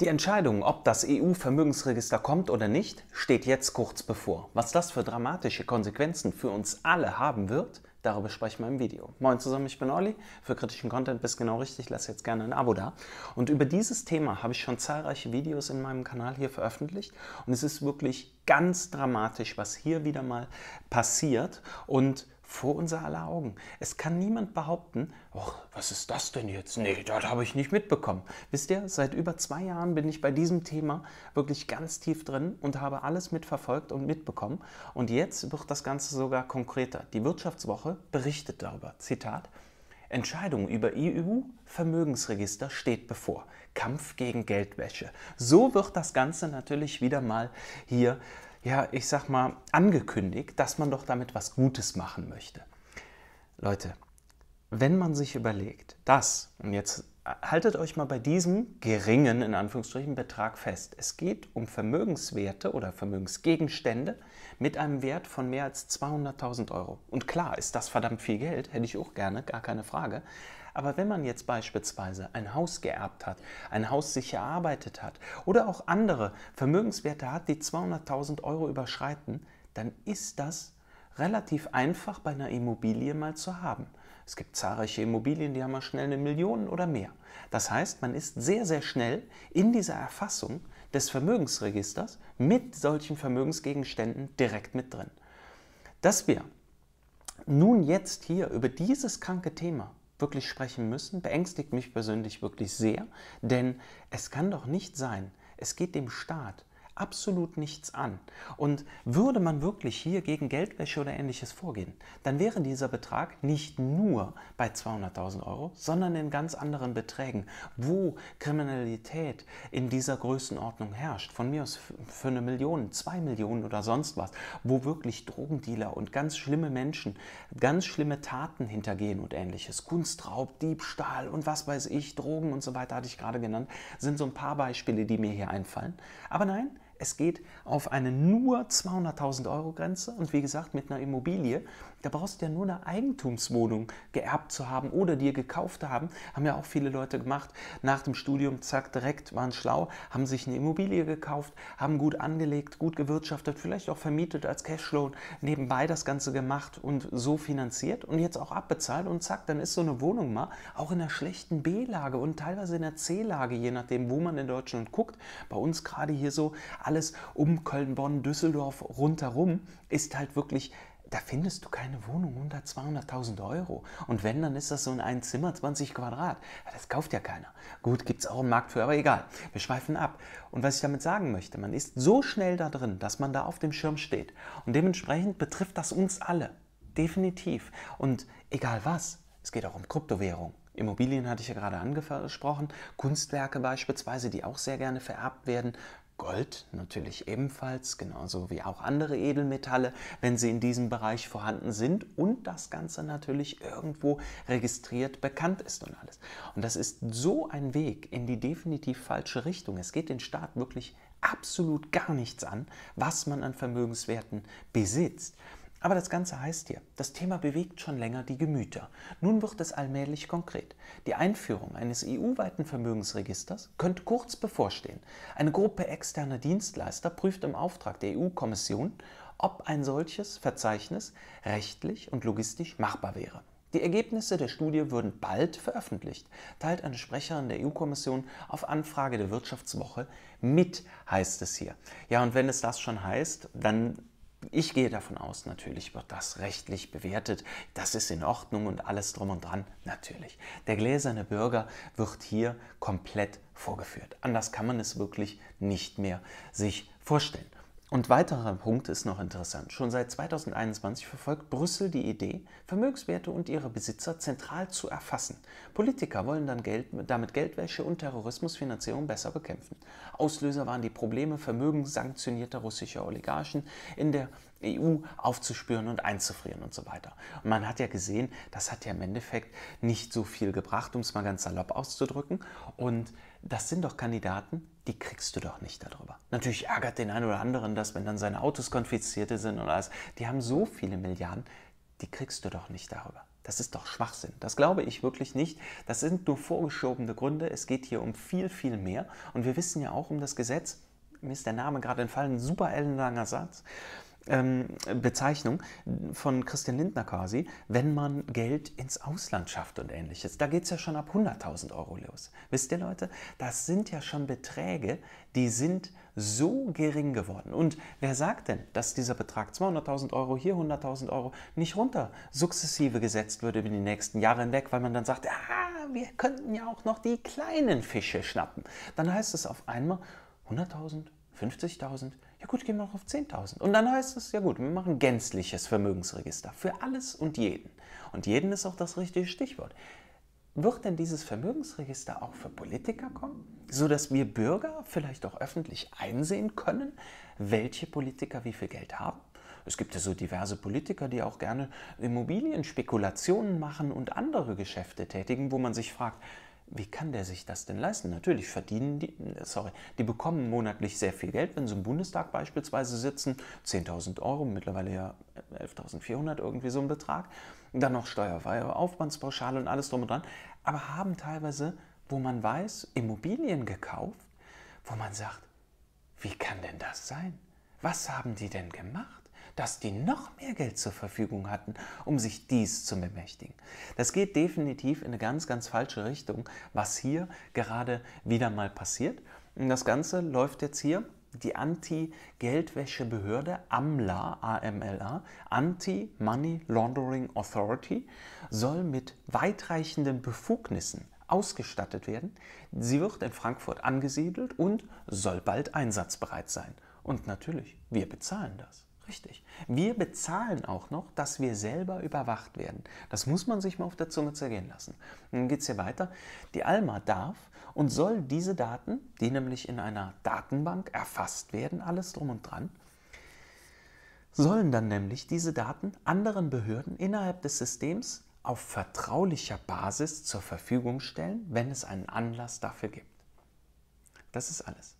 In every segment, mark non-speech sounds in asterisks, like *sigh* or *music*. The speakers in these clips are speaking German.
Die Entscheidung, ob das EU-Vermögensregister kommt oder nicht, steht jetzt kurz bevor. Was das für dramatische Konsequenzen für uns alle haben wird, darüber sprechen wir im Video. Moin zusammen, ich bin Olli. Für kritischen Content bist genau richtig, lass jetzt gerne ein Abo da. Und über dieses Thema habe ich schon zahlreiche Videos in meinem Kanal hier veröffentlicht und es ist wirklich ganz dramatisch, was hier wieder mal passiert und vor unser aller Augen. Es kann niemand behaupten, was ist das denn jetzt? Nee, das habe ich nicht mitbekommen. Wisst ihr, seit über zwei Jahren bin ich bei diesem Thema wirklich ganz tief drin und habe alles mitverfolgt und mitbekommen. Und jetzt wird das Ganze sogar konkreter. Die Wirtschaftswoche berichtet darüber. Zitat. Entscheidung über EU-Vermögensregister steht bevor. Kampf gegen Geldwäsche. So wird das Ganze natürlich wieder mal hier äh, ja, ich sag mal, angekündigt, dass man doch damit was Gutes machen möchte. Leute, wenn man sich überlegt, dass, und jetzt haltet euch mal bei diesem geringen, in Anführungsstrichen, Betrag fest. Es geht um Vermögenswerte oder Vermögensgegenstände mit einem Wert von mehr als 200.000 Euro. Und klar ist das verdammt viel Geld, hätte ich auch gerne, gar keine Frage. Aber wenn man jetzt beispielsweise ein Haus geerbt hat, ein Haus sich erarbeitet hat oder auch andere Vermögenswerte hat, die 200.000 Euro überschreiten, dann ist das relativ einfach bei einer Immobilie mal zu haben. Es gibt zahlreiche Immobilien, die haben mal schnell eine Million oder mehr. Das heißt, man ist sehr, sehr schnell in dieser Erfassung des Vermögensregisters mit solchen Vermögensgegenständen direkt mit drin. Dass wir nun jetzt hier über dieses kranke Thema wirklich sprechen müssen, beängstigt mich persönlich wirklich sehr, denn es kann doch nicht sein, es geht dem Staat absolut nichts an. Und würde man wirklich hier gegen Geldwäsche oder ähnliches vorgehen, dann wäre dieser Betrag nicht nur bei 200.000 Euro, sondern in ganz anderen Beträgen, wo Kriminalität in dieser Größenordnung herrscht. Von mir aus für eine Million, zwei Millionen oder sonst was, wo wirklich Drogendealer und ganz schlimme Menschen ganz schlimme Taten hintergehen und ähnliches. Kunstraub, Diebstahl und was weiß ich, Drogen und so weiter hatte ich gerade genannt, sind so ein paar Beispiele, die mir hier einfallen. Aber nein, es geht auf eine nur 200.000 Euro Grenze und wie gesagt mit einer Immobilie, da brauchst du ja nur eine Eigentumswohnung geerbt zu haben oder dir gekauft zu haben, haben ja auch viele Leute gemacht. Nach dem Studium, zack, direkt waren schlau, haben sich eine Immobilie gekauft, haben gut angelegt, gut gewirtschaftet, vielleicht auch vermietet als Cashloan, nebenbei das Ganze gemacht und so finanziert und jetzt auch abbezahlt und zack, dann ist so eine Wohnung mal auch in einer schlechten B-Lage und teilweise in der C-Lage, je nachdem, wo man in Deutschland guckt. Bei uns gerade hier so, alles um Köln, Bonn, Düsseldorf rundherum ist halt wirklich da findest du keine Wohnung unter 200.000 Euro. Und wenn, dann ist das so in ein Zimmer 20 Quadrat. das kauft ja keiner. Gut, gibt es auch einen Markt für, aber egal. Wir schweifen ab. Und was ich damit sagen möchte, man ist so schnell da drin, dass man da auf dem Schirm steht. Und dementsprechend betrifft das uns alle. Definitiv. Und egal was, es geht auch um Kryptowährung. Immobilien hatte ich ja gerade angesprochen, Kunstwerke beispielsweise, die auch sehr gerne vererbt werden, Gold natürlich ebenfalls, genauso wie auch andere Edelmetalle, wenn sie in diesem Bereich vorhanden sind und das Ganze natürlich irgendwo registriert bekannt ist und alles. Und das ist so ein Weg in die definitiv falsche Richtung. Es geht den Staat wirklich absolut gar nichts an, was man an Vermögenswerten besitzt. Aber das Ganze heißt hier, das Thema bewegt schon länger die Gemüter. Nun wird es allmählich konkret. Die Einführung eines EU-weiten Vermögensregisters könnte kurz bevorstehen. Eine Gruppe externer Dienstleister prüft im Auftrag der EU-Kommission, ob ein solches Verzeichnis rechtlich und logistisch machbar wäre. Die Ergebnisse der Studie würden bald veröffentlicht, teilt eine Sprecherin der EU-Kommission auf Anfrage der Wirtschaftswoche mit, heißt es hier. Ja, und wenn es das schon heißt, dann ich gehe davon aus, natürlich wird das rechtlich bewertet. Das ist in Ordnung und alles drum und dran. Natürlich. Der gläserne Bürger wird hier komplett vorgeführt. Anders kann man es wirklich nicht mehr sich vorstellen. Und weiterer Punkt ist noch interessant. Schon seit 2021 verfolgt Brüssel die Idee, Vermögenswerte und ihre Besitzer zentral zu erfassen. Politiker wollen dann Geld, damit Geldwäsche und Terrorismusfinanzierung besser bekämpfen. Auslöser waren die Probleme, Vermögen sanktionierter russischer Oligarchen in der EU aufzuspüren und einzufrieren und so weiter. Und man hat ja gesehen, das hat ja im Endeffekt nicht so viel gebracht, um es mal ganz salopp auszudrücken. Und das sind doch Kandidaten, die kriegst du doch nicht darüber. Natürlich ärgert den einen oder anderen das, wenn dann seine Autos konfisziert sind und alles. Die haben so viele Milliarden, die kriegst du doch nicht darüber. Das ist doch Schwachsinn. Das glaube ich wirklich nicht. Das sind nur vorgeschobene Gründe. Es geht hier um viel, viel mehr. Und wir wissen ja auch um das Gesetz, mir ist der Name gerade entfallen, super ellenlanger Satz ähm, Bezeichnung von Christian Lindner quasi, wenn man Geld ins Ausland schafft und ähnliches. Da geht es ja schon ab 100.000 Euro los. Wisst ihr Leute, das sind ja schon Beträge, die sind so gering geworden. Und wer sagt denn, dass dieser Betrag 200.000 Euro, hier 100.000 Euro nicht runter sukzessive gesetzt würde über die nächsten Jahre hinweg, weil man dann sagt, ah, wir könnten ja auch noch die kleinen Fische schnappen. Dann heißt es auf einmal 100.000, 50.000, ja gut, gehen wir noch auf 10.000. Und dann heißt es, ja gut, wir machen gänzliches Vermögensregister für alles und jeden. Und jeden ist auch das richtige Stichwort. Wird denn dieses Vermögensregister auch für Politiker kommen, sodass wir Bürger vielleicht auch öffentlich einsehen können, welche Politiker wie viel Geld haben? Es gibt ja so diverse Politiker, die auch gerne Immobilienspekulationen machen und andere Geschäfte tätigen, wo man sich fragt, wie kann der sich das denn leisten? Natürlich verdienen die, sorry, die bekommen monatlich sehr viel Geld, wenn sie im Bundestag beispielsweise sitzen, 10.000 Euro, mittlerweile ja 11.400 irgendwie so ein Betrag, dann noch steuerfreie Aufwandspauschale und alles drum und dran, aber haben teilweise, wo man weiß, Immobilien gekauft, wo man sagt, wie kann denn das sein? Was haben die denn gemacht? dass die noch mehr Geld zur Verfügung hatten, um sich dies zu bemächtigen. Das geht definitiv in eine ganz, ganz falsche Richtung, was hier gerade wieder mal passiert. Und das Ganze läuft jetzt hier die anti geldwäsche behörde AMLA, AMLA, Anti-Money Laundering Authority, soll mit weitreichenden Befugnissen ausgestattet werden. Sie wird in Frankfurt angesiedelt und soll bald einsatzbereit sein. Und natürlich, wir bezahlen das. Richtig. Wir bezahlen auch noch, dass wir selber überwacht werden. Das muss man sich mal auf der Zunge zergehen lassen. Dann geht es hier weiter. Die Alma darf und soll diese Daten, die nämlich in einer Datenbank erfasst werden, alles drum und dran, sollen dann nämlich diese Daten anderen Behörden innerhalb des Systems auf vertraulicher Basis zur Verfügung stellen, wenn es einen Anlass dafür gibt. Das ist alles.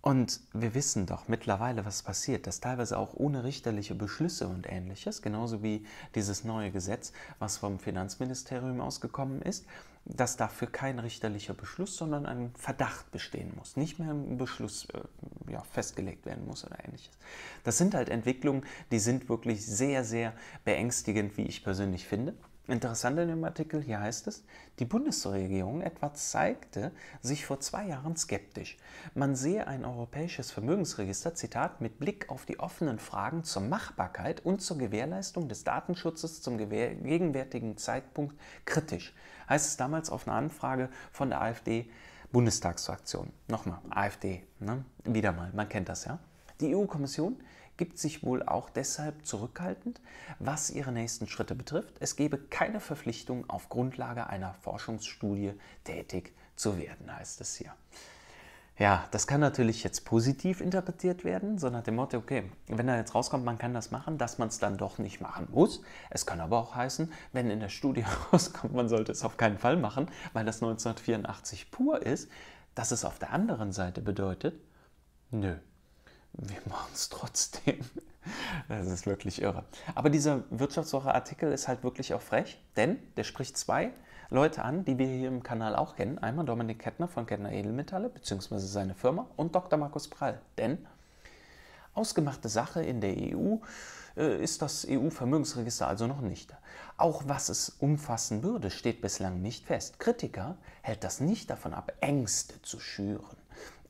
Und wir wissen doch mittlerweile, was passiert, dass teilweise auch ohne richterliche Beschlüsse und ähnliches, genauso wie dieses neue Gesetz, was vom Finanzministerium ausgekommen ist, dass dafür kein richterlicher Beschluss, sondern ein Verdacht bestehen muss, nicht mehr ein Beschluss äh, ja, festgelegt werden muss oder ähnliches. Das sind halt Entwicklungen, die sind wirklich sehr, sehr beängstigend, wie ich persönlich finde. Interessant in dem Artikel hier heißt es, die Bundesregierung etwa zeigte sich vor zwei Jahren skeptisch. Man sehe ein europäisches Vermögensregister, Zitat, mit Blick auf die offenen Fragen zur Machbarkeit und zur Gewährleistung des Datenschutzes zum gegenwärtigen Zeitpunkt kritisch, heißt es damals auf eine Anfrage von der AfD-Bundestagsfraktion. Nochmal, AfD, ne? wieder mal, man kennt das ja. Die EU-Kommission gibt sich wohl auch deshalb zurückhaltend, was ihre nächsten Schritte betrifft. Es gebe keine Verpflichtung, auf Grundlage einer Forschungsstudie tätig zu werden, heißt es hier. Ja, das kann natürlich jetzt positiv interpretiert werden, so nach dem Motto, okay, wenn da jetzt rauskommt, man kann das machen, dass man es dann doch nicht machen muss. Es kann aber auch heißen, wenn in der Studie *laughs* rauskommt, man sollte es auf keinen Fall machen, weil das 1984 pur ist, dass es auf der anderen Seite bedeutet, nö, wir machen es trotzdem. Das ist wirklich irre. Aber dieser Wirtschaftswoche-Artikel ist halt wirklich auch frech, denn der spricht zwei Leute an, die wir hier im Kanal auch kennen. Einmal Dominik Kettner von Kettner Edelmetalle bzw. seine Firma und Dr. Markus Prall. Denn ausgemachte Sache in der EU äh, ist das EU-Vermögensregister also noch nicht. Auch was es umfassen würde, steht bislang nicht fest. Kritiker hält das nicht davon ab, Ängste zu schüren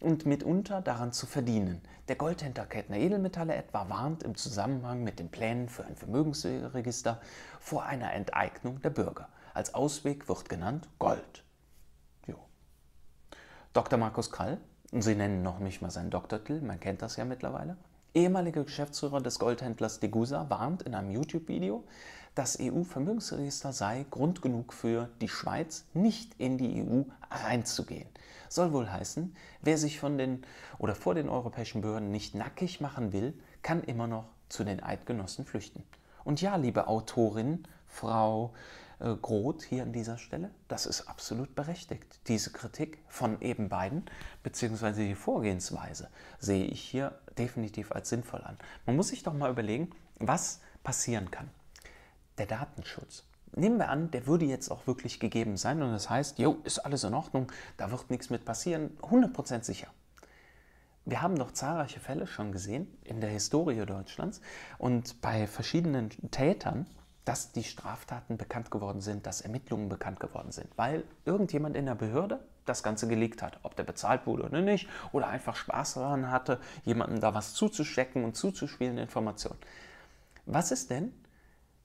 und mitunter daran zu verdienen. Der Goldhändler Kettner Edelmetalle etwa warnt im Zusammenhang mit den Plänen für ein Vermögensregister vor einer Enteignung der Bürger. Als Ausweg wird genannt Gold. Jo. Dr. Markus Krall, Sie nennen noch nicht mal seinen Doktortitel, man kennt das ja mittlerweile, ehemaliger Geschäftsführer des Goldhändlers Degusa warnt in einem YouTube-Video, das EU-Vermögensregister sei Grund genug für die Schweiz, nicht in die EU reinzugehen. Soll wohl heißen, wer sich von den oder vor den europäischen Behörden nicht nackig machen will, kann immer noch zu den Eidgenossen flüchten. Und ja, liebe Autorin, Frau äh, Groth hier an dieser Stelle, das ist absolut berechtigt. Diese Kritik von eben beiden, beziehungsweise die Vorgehensweise, sehe ich hier definitiv als sinnvoll an. Man muss sich doch mal überlegen, was passieren kann der Datenschutz. Nehmen wir an, der würde jetzt auch wirklich gegeben sein und das heißt, jo, ist alles in Ordnung, da wird nichts mit passieren, 100% sicher. Wir haben doch zahlreiche Fälle schon gesehen in der Historie Deutschlands und bei verschiedenen Tätern, dass die Straftaten bekannt geworden sind, dass Ermittlungen bekannt geworden sind, weil irgendjemand in der Behörde das Ganze gelegt hat, ob der bezahlt wurde oder nicht, oder einfach Spaß daran hatte, jemandem da was zuzustecken und zuzuspielen Informationen. Was ist denn,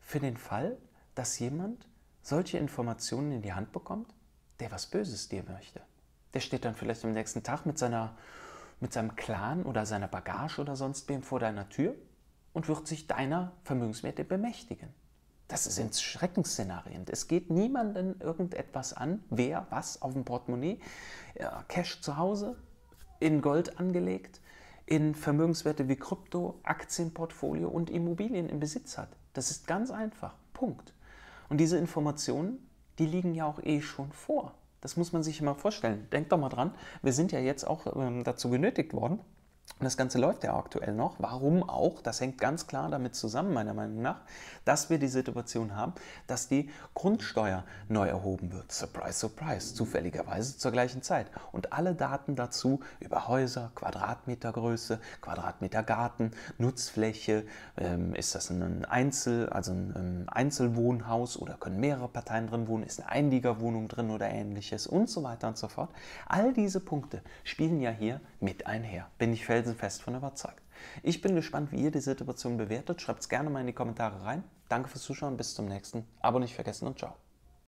für den Fall, dass jemand solche Informationen in die Hand bekommt, der was Böses dir möchte. Der steht dann vielleicht am nächsten Tag mit, seiner, mit seinem Clan oder seiner Bagage oder sonst wem vor deiner Tür und wird sich deiner Vermögenswerte bemächtigen. Das sind Schreckensszenarien. Es geht niemanden irgendetwas an, wer was auf dem Portemonnaie, ja, Cash zu Hause, in Gold angelegt, in Vermögenswerte wie Krypto, Aktienportfolio und Immobilien im Besitz hat. Das ist ganz einfach. Punkt. Und diese Informationen, die liegen ja auch eh schon vor. Das muss man sich immer vorstellen. Denkt doch mal dran, wir sind ja jetzt auch ähm, dazu genötigt worden, und das Ganze läuft ja aktuell noch. Warum auch? Das hängt ganz klar damit zusammen, meiner Meinung nach, dass wir die Situation haben, dass die Grundsteuer neu erhoben wird. Surprise, surprise. Zufälligerweise zur gleichen Zeit. Und alle Daten dazu über Häuser, Quadratmetergröße, Quadratmeter Garten, Nutzfläche, ähm, ist das ein Einzel, also ein ähm, Einzelwohnhaus oder können mehrere Parteien drin wohnen, ist eine Einliegerwohnung drin oder ähnliches und so weiter und so fort. All diese Punkte spielen ja hier mit einher. Bin ich fertig? felsenfest von überzeugt. Ich bin gespannt, wie ihr die Situation bewertet. Schreibt es gerne mal in die Kommentare rein. Danke fürs Zuschauen, bis zum nächsten. Abo nicht vergessen und ciao.